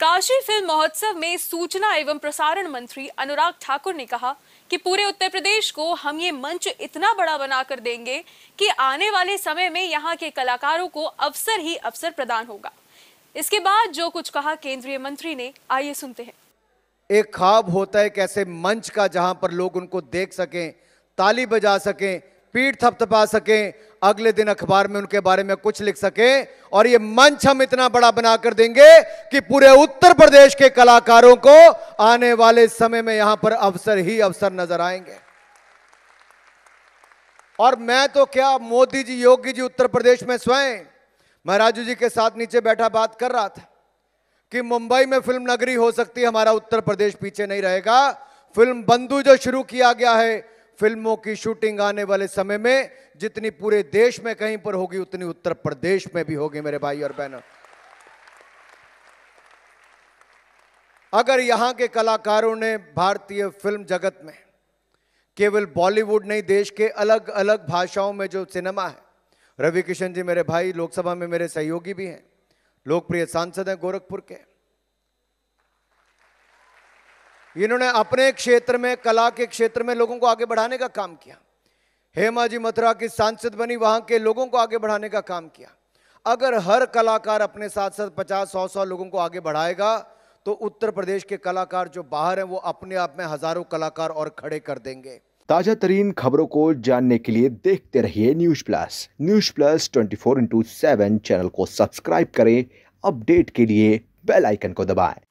Kashi film महोत्सव में सूचना एवं प्रसारण मंत्री अनुराग ठाकुर ने कहा कि पूरे उत्तर प्रदेश को हम ये मंच इतना बड़ा बनाकर देंगे कि आने वाले समय में यहाँ के कलाकारों को अवसर ही अवसर प्रदान होगा इसके बाद जो कुछ कहा केंद्रीय मंत्री ने आइए सुनते हैं एक ख्वाब होता है कैसे ऐसे मंच का जहां पर लोग उनको देख सकें ताली बजा सकें पीठ थपथपा सकें अगले दिन अखबार में उनके बारे में कुछ लिख सके और ये मंच हम इतना बड़ा बनाकर देंगे कि पूरे उत्तर प्रदेश के कलाकारों को आने वाले समय में यहां पर अवसर ही अवसर नजर आएंगे और मैं तो क्या मोदी जी योगी जी उत्तर प्रदेश में स्वयं महाराजू जी के साथ नीचे बैठा बात कर रहा था कि मुंबई में फिल्म नगरी हो सकती है हमारा उत्तर प्रदेश पीछे नहीं रहेगा फिल्म बंधु जो शुरू किया गया है फिल्मों की शूटिंग आने वाले समय में जितनी पूरे देश में कहीं पर होगी उतनी उत्तर प्रदेश में भी होगी मेरे भाई और बहनों अगर यहां के कलाकारों ने भारतीय फिल्म जगत में केवल बॉलीवुड नहीं देश के अलग अलग भाषाओं में जो सिनेमा है रवि किशन जी मेरे भाई लोकसभा में मेरे सहयोगी भी हैं लोकप्रिय सांसद हैं गोरखपुर के इन्होंने अपने क्षेत्र में कला के क्षेत्र में लोगों को आगे बढ़ाने का काम किया हेमा जी मथुरा की सांसद बनी वहां के लोगों को आगे बढ़ाने का काम किया अगर हर कलाकार अपने साथ साथ पचास सौ सौ लोगों को आगे बढ़ाएगा तो उत्तर प्रदेश के कलाकार जो बाहर हैं वो अपने आप में हजारों कलाकार और खड़े कर देंगे ताजा तरीन खबरों को जानने के लिए देखते रहिए news plus news plus twenty four into seven channel को सब्सक्राइब करें अपडेट के लिए बेल आइकन को दबाएं